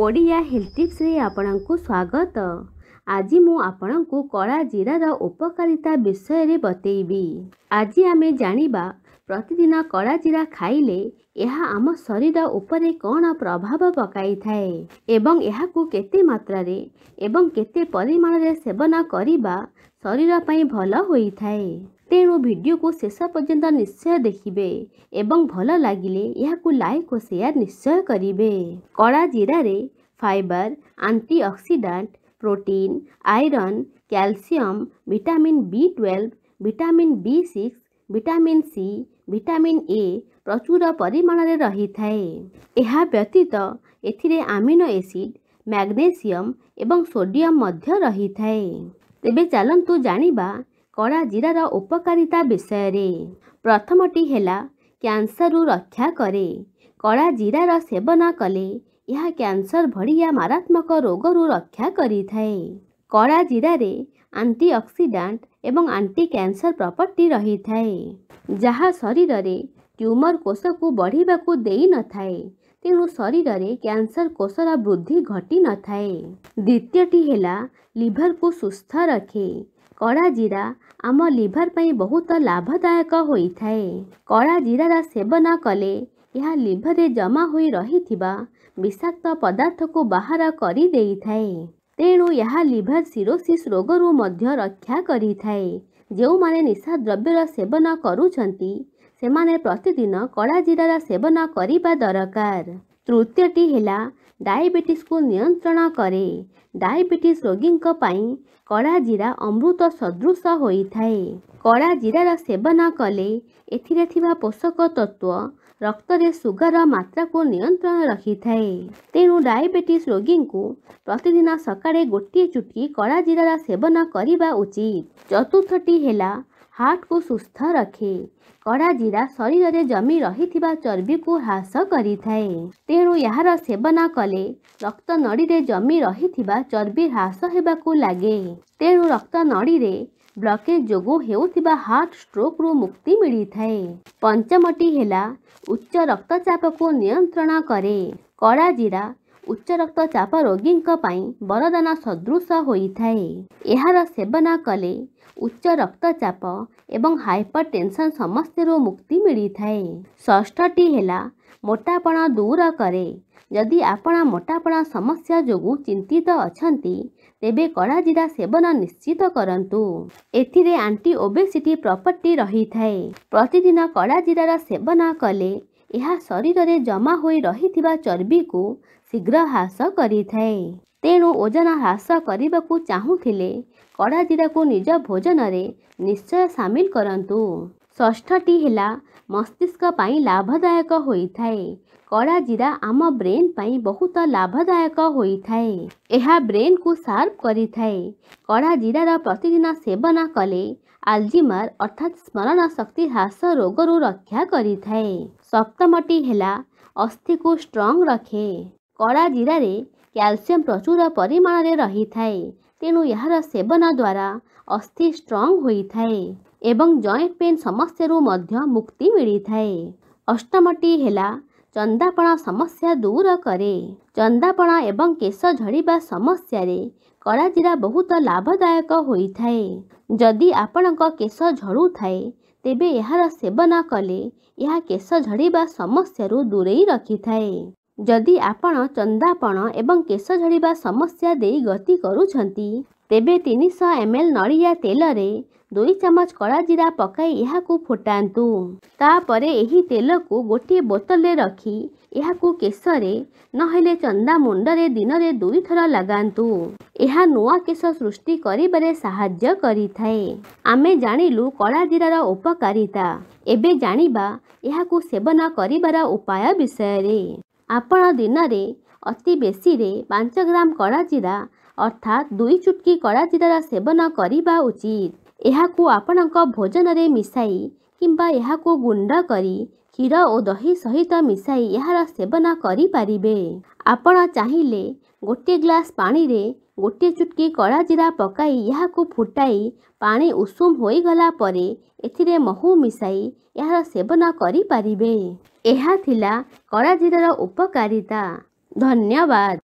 Odia health ଟିପ୍ସରେ ଆପଣଙ୍କୁ ସ୍ୱାଗତ ଆଜି ମୁଁ ଆପଣଙ୍କୁ କଳା ଜିରାର ଉପକାରିତା ବିଷୟରେ ବତେଇବି ଆଜି ଆମେ ଜାଣିବା ପ୍ରତିଦିନ କଳା ଜିରା ଖାଇଲେ ଏହା ଆମ ଶରୀର ଉପରେ କ'ଣ ପ୍ରଭାବ ପକାଇଥାଏ ଏବଂ ଏହାକୁ କେତେ ମାତ୍ରାରେ ଏବଂ କେତେ ପରିମାଣରେ ସେବନ କରିବା ଶରୀର ପାଇଁ ଭଲ ହୋଇଥାଏ ତେଣୁ ଭିଡ଼ିଓକୁ ଶେଷ ପର୍ଯ୍ୟନ୍ତ ନିଶ୍ଚୟ ଦେଖିବେ ଏବଂ ଭଲ ଲାଗିଲେ ଏହାକୁ ଲାଇକ୍ ଓ ସେୟାର ନିଶ୍ଚୟ କରିବେ କଳା ଜିରାରେ fibre antioxidant protein iron calcium vitamin B twelve vitamin B six vitamin C vitamin A ପ୍ରଚୁର ପରିମାଣରେ ରହିଥାଏ ଏହା ବ୍ୟତୀତ ଏଥିରେ ଆମିନୋ ଏସିଡ୍ ମ୍ୟାଗ୍ନେସିୟମ୍ ଏବଂ ସୋଡ଼ିୟମ୍ ମଧ୍ୟ ରହିଥାଏ ତେବେ ଚାଲନ୍ତୁ ଜାଣିବା कड़ा जीरार उपकारिता विषय प्रथमटी है क्यासर रक्षा कै कड़ा जीरार सेवन कले क्यासर भड़िया मारात्मक रोग रक्षा करें कड़ा जीरार आंटीअक्सीडाट एवं आंटी क्यासर प्रपर्टी रही थाए जहाँ शरीर में ट्यूमर कोष को बढ़िया दे न था तेणु शरीर में क्यासर कोषर वृद्धि घटी न थाए द्वितीय लिभर को सुस्थ रखे କଳା ଜିରା ଆମ ଲିଭର ପାଇଁ ବହୁତ ଲାଭଦାୟକ ହୋଇଥାଏ କଳା ଜିରାର ସେବନ କଲେ ଏହା ଲିଭରରେ ଜମା ହୋଇ ରହିଥିବା ବିଷାକ୍ତ ପଦାର୍ଥକୁ ବାହାର କରିଦେଇଥାଏ ତେଣୁ ଏହା ଲିଭର ସିରୋସିସ୍ ରୋଗରୁ ମଧ୍ୟ ରକ୍ଷା କରିଥାଏ ଯେଉଁମାନେ ନିଶା ଦ୍ରବ୍ୟର ସେବନ କରୁଛନ୍ତି ସେମାନେ ପ୍ରତିଦିନ କଳା ଜିରାର ସେବନ କରିବା ଦରକାର ତୃତୀୟଟି ହେଲା ଡାଇବେଟିସ୍କୁ ନିୟନ୍ତ୍ରଣ କରେ ଡାଇବେଟିସ୍ ରୋଗୀଙ୍କ ପାଇଁ କଳା ଜିରା ଅମୃତ ସଦୃଶ ହୋଇଥାଏ କଳା ଜିରାର ସେବନ କଲେ ଏଥିରେ ଥିବା ପୋଷକ ତତ୍ଵ ରକ୍ତରେ ସୁଗାର ମାତ୍ରାକୁ ନିୟନ୍ତ୍ରଣ ରଖିଥାଏ ତେଣୁ ଡାଇବେଟିସ୍ ରୋଗୀଙ୍କୁ ପ୍ରତିଦିନ ସକାଳେ ଗୋଟିଏ ଚୁଟି କଳା ଜିରାର ସେବନ କରିବା ଉଚିତ ଚତୁର୍ଥଟି ହେଲା हार्ट हार्टको सुस्थ रेखे कडा जिरा शरीर जमी जमिरह चर्बीको ह्रास गरिए तेणु यहाँ सेवन कले रक्त नडी जमी जमिरह चर्बी ह्रास लागे तेणु रक्त नडी ब्लकेज जो थाए पंचमटी होला उच्च रक्तचाप को नियन्त्रण करे कडा जिरा ଉଚ୍ଚ ରକ୍ତଚାପ ରୋଗୀଙ୍କ ପାଇଁ ବରଦାନ ସଦୃଶ ହୋଇଥାଏ ଏହାର ସେବନ କଲେ ଉଚ୍ଚ ରକ୍ତଚାପ ଏବଂ ହାଇପରଟେନସନ୍ ସମସ୍ୟାରୁ ମୁକ୍ତି ମିଳିଥାଏ ଷଷ୍ଠଟି ହେଲା ମୋଟାପଣ ଦୂର କରେ ଯଦି ଆପଣ ମୋଟାପଣ ସମସ୍ୟା ଯୋଗୁଁ ଚିନ୍ତିତ ଅଛନ୍ତି ତେବେ କଡ଼ା ଜିରା ସେବନ ନିଶ୍ଚିତ କରନ୍ତୁ ଏଥିରେ ଆଣ୍ଟି ଓବେସିଟି ପ୍ରପର୍ଟି ରହିଥାଏ ପ୍ରତିଦିନ କଡ଼ା ଜିରାର ସେବନ କଲେ ଏହା ଶରୀରରେ ଜମା ହୋଇ ରହିଥିବା ଚର୍ବିକୁ ଶୀଘ୍ର ହ୍ରାସ କରିଥାଏ ତେଣୁ ଓଜନ ହ୍ରାସ କରିବାକୁ ଚାହୁଁଥିଲେ କଡ଼ା ଜିରାକୁ ନିଜ ଭୋଜନରେ ନିଶ୍ଚୟ ସାମିଲ କରନ୍ତୁ ଷଷ୍ଠଟି ହେଲା ମସ୍ତିଷ୍କ ପାଇଁ ଲାଭଦାୟକ ହୋଇଥାଏ କଳା ଜିରା ଆମ ବ୍ରେନ୍ ପାଇଁ ବହୁତ ଲାଭଦାୟକ ହୋଇଥାଏ ଏହା ବ୍ରେନ୍କୁ ସାର୍ପ କରିଥାଏ କଳା ଜିରାର ପ୍ରତିଦିନ ସେବନ କଲେ ଆଲଜିମର ଅର୍ଥାତ୍ ସ୍ମରଣ ଶକ୍ତି ହ୍ରାସ ରୋଗରୁ ରକ୍ଷା କରିଥାଏ ସପ୍ତମଟି ହେଲା ଅସ୍ଥିକୁ ଷ୍ଟ୍ରଙ୍ଗ ରଖେ କଳା ଜିରାରେ କ୍ୟାଲସିୟମ୍ ପ୍ରଚୁର ପରିମାଣରେ ରହିଥାଏ ତେଣୁ ଏହାର ସେବନ ଦ୍ୱାରା ଅସ୍ଥି ଷ୍ଟ୍ରଙ୍ଗ ହୋଇଥାଏ एवं जॉइंट पेन समस्या मध्य मुक्ति मिली थाए अष्टमटी हेला चन्दापण समस्या दूर करे एवं चन्दापण एस झडि समस्यारे कडा बहुत लाभदायक होई हुँदै जति आपणको केश थाए झडुए तबार सेवन कले यहाँ केश झड़ीबा समस्या झडि समस्यु थाए यदि जि आप एवं केश झड़ीबा समस्या देई गति करू छंती तेबेर एमएल तेल तेलर दुई चमच कडा जिरा पकु फुटान्तुपु गोटी बोतल रखि यहाँ केशले नले चंदा मुडले दिन दुई थर लगा केश सृष्टि विषय गरिरा उपिता एवन अति बेसी र पाँच ग्राम कडा जिरा अर्थात दुई चुटकी कडा जिरार सेवन गर्छ यहाँ आपणको भोजन मिसै कम्बा यहाँ गुण्डक क्षिर ओ दही सहित मिसाई यहाँ सेवन गरिपारे आप चाहिँ गोटे रे गोटे चुटकी कडा जिरा पकि यहाँ फुटाई पासुम हुलाप ए महु मिसेवन गरिपारे यहाँ कडा जिर उपकारिता धन्यवाद